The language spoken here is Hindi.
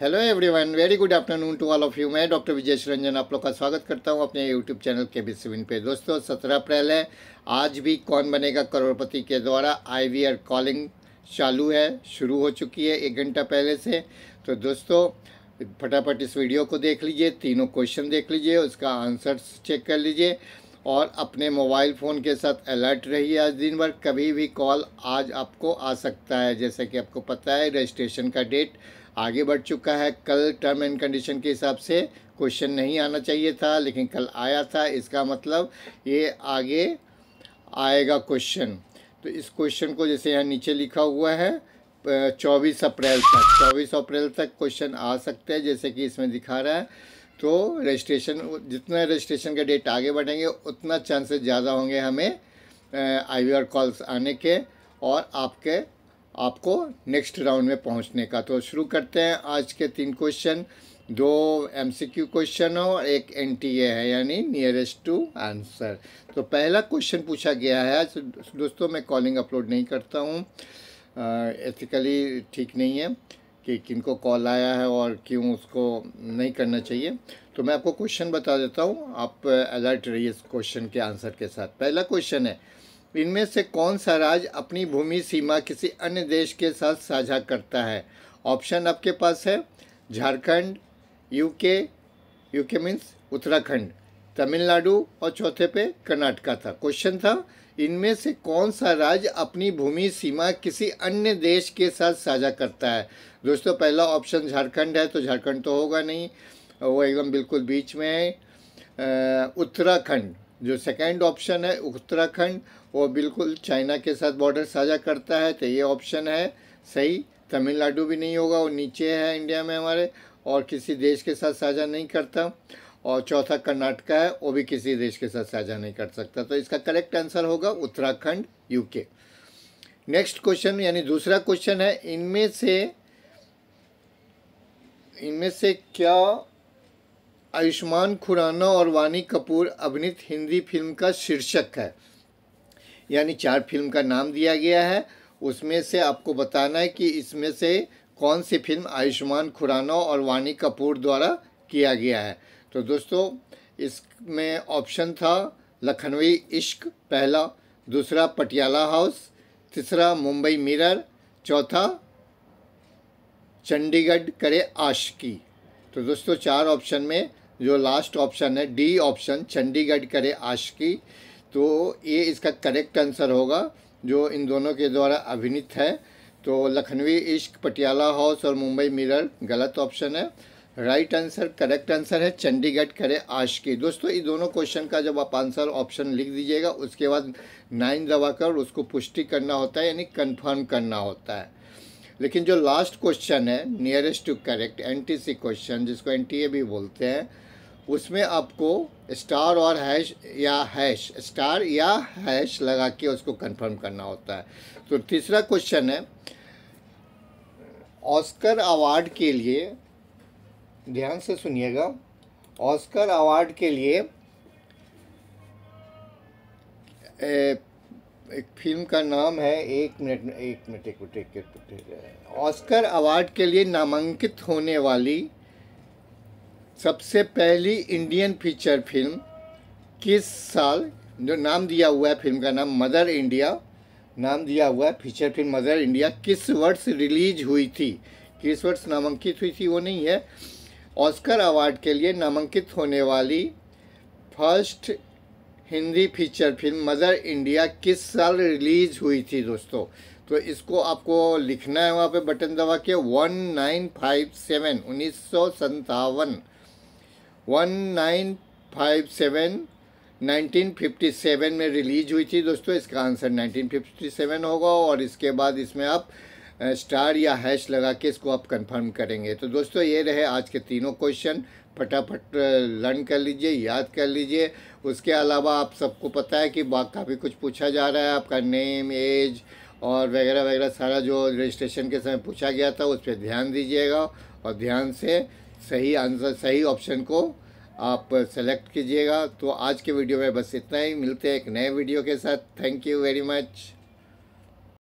hello everyone very good afternoon to all of you मैं डॉक्टर विजय रंजन आप लोग का स्वागत करता हूं अपने यूट्यूब चैनल के सिविन पे दोस्तों सत्रह अप्रैल है आज भी कौन बनेगा करोड़पति के द्वारा आईवीआर कॉलिंग चालू है शुरू हो चुकी है एक घंटा पहले से तो दोस्तों फटाफट इस वीडियो को देख लीजिए तीनों क्वेश्चन देख लीजिए उसका आंसर्स चेक कर लीजिए और अपने मोबाइल फ़ोन के साथ अलर्ट रहिए आज दिन भर कभी भी कॉल आज आपको आ सकता है जैसे कि आपको पता है रजिस्ट्रेशन का डेट आगे बढ़ चुका है कल टर्म एंड कंडीशन के हिसाब से क्वेश्चन नहीं आना चाहिए था लेकिन कल आया था इसका मतलब ये आगे आएगा क्वेश्चन तो इस क्वेश्चन को जैसे यहाँ नीचे लिखा हुआ है चौबीस अप्रैल तक चौबीस अप्रैल तक क्वेश्चन आ सकते हैं जैसे कि इसमें दिखा रहा है तो रजिस्ट्रेशन जितना रजिस्ट्रेशन के डेट आगे बढ़ेंगे उतना चांसेस ज़्यादा होंगे हमें आई कॉल्स आने के और आपके आपको नेक्स्ट राउंड में पहुंचने का तो शुरू करते हैं आज के तीन क्वेश्चन दो एमसीक्यू क्वेश्चन हो और एक एनटीए है यानी नियरेस्ट टू आंसर तो पहला क्वेश्चन पूछा गया है दोस्तों मैं कॉलिंग अपलोड नहीं करता हूँ एथिकली ठीक नहीं है कि किन को कॉल आया है और क्यों उसको नहीं करना चाहिए तो मैं आपको क्वेश्चन बता देता हूँ आप अलर्ट रहिए इस क्वेश्चन के आंसर के साथ पहला क्वेश्चन है इनमें से कौन सा राज्य अपनी भूमि सीमा किसी अन्य देश के साथ साझा करता है ऑप्शन आपके पास है Jharkhand UK UK means Uttarakhand Tamil Nadu और चौथे पे कर्नाटका था क्वेश्चन था इनमें से कौन सा राज्य अपनी भूमि सीमा किसी अन्य देश के साथ साझा करता है दोस्तों पहला ऑप्शन झारखंड है तो झारखंड तो होगा नहीं वो एकदम बिल्कुल बीच में है उत्तराखंड जो सेकंड ऑप्शन है उत्तराखंड वो बिल्कुल चाइना के साथ बॉर्डर साझा करता है तो ये ऑप्शन है सही तमिलनाडु भी नहीं होगा वो नीचे है इंडिया में हमारे और किसी देश के साथ साझा नहीं करता और चौथा कर्नाटका है वो भी किसी देश के साथ साझा नहीं कर सकता तो इसका करेक्ट आंसर होगा उत्तराखंड यूके नेक्स्ट क्वेश्चन यानी दूसरा क्वेश्चन है इनमें से इनमें से क्या आयुष्मान खुराना और वानी कपूर अभिनीत हिंदी फिल्म का शीर्षक है यानी चार फिल्म का नाम दिया गया है उसमें से आपको बताना है कि इसमें से कौन सी फिल्म आयुष्मान खुराना और वानी कपूर द्वारा किया गया है तो दोस्तों इसमें ऑप्शन था लखनवी इश्क पहला दूसरा पटियाला हाउस तीसरा मुंबई मिरर चौथा चंडीगढ़ करे आशकी तो दोस्तों चार ऑप्शन में जो लास्ट ऑप्शन है डी ऑप्शन चंडीगढ़ करे आशिकी तो ये इसका करेक्ट आंसर होगा जो इन दोनों के द्वारा अभिनीत है तो लखनवी इश्क पटियाला हाउस और मुंबई मिरर गलत ऑप्शन है राइट आंसर करेक्ट आंसर है चंडीगढ़ करे आश की दोस्तों ये दोनों क्वेश्चन का जब आप आंसर ऑप्शन लिख दीजिएगा उसके बाद नाइन दबाकर उसको पुष्टि करना होता है यानी कंफर्म करना होता है लेकिन जो लास्ट क्वेश्चन है nearest to correct NTC question जिसको एनटीए भी बोलते हैं उसमें आपको स्टार और हैश या हैश स्टार या हैश लगा के उसको कन्फर्म करना होता है तो तीसरा क्वेश्चन है ऑस्कर अवार्ड के लिए ध्यान से सुनिएगा ऑस्कर अवार्ड के लिए ए, एक फिल्म का नाम है एक मिनट एक मिनट एक मिनट एक मिनट ऑस्कर अवार्ड के लिए नामांकित होने वाली सबसे पहली इंडियन फीचर फिल्म किस साल जो नाम दिया हुआ है फिल्म का नाम मदर इंडिया नाम दिया हुआ है फीचर फिल्म मदर इंडिया किस वर्ष रिलीज हुई थी किस वर्ष नामांकित हुई थी वो नहीं है ऑस्कर अवार्ड के लिए नामांकित होने वाली first Hindi feature film Mother India किस साल रिलीज़ हुई थी दोस्तों तो इसको आपको लिखना है वहाँ पे बटन दबा के वन नाइन फाइव सेवन उन्नीस सौ संतावन one nine five seven nineteen fifty seven में रिलीज हुई थी दोस्तों इसका आंसर नाइनटीन फिफ्टी सेवन होगा और इसके बाद इसमें आप स्टार या हैश लगा के इसको आप कंफर्म करेंगे तो दोस्तों ये रहे आज के तीनों क्वेश्चन फटाफट लर्न कर लीजिए याद कर लीजिए उसके अलावा आप सबको पता है कि काफ़ी कुछ पूछा जा रहा है आपका नेम एज और वगैरह वगैरह सारा जो रजिस्ट्रेशन के समय पूछा गया था उस पर ध्यान दीजिएगा और ध्यान से सही आंसर सही ऑप्शन को आप सेलेक्ट कीजिएगा तो आज के वीडियो में बस इतना ही मिलते हैं एक नए वीडियो के साथ थैंक यू वेरी मच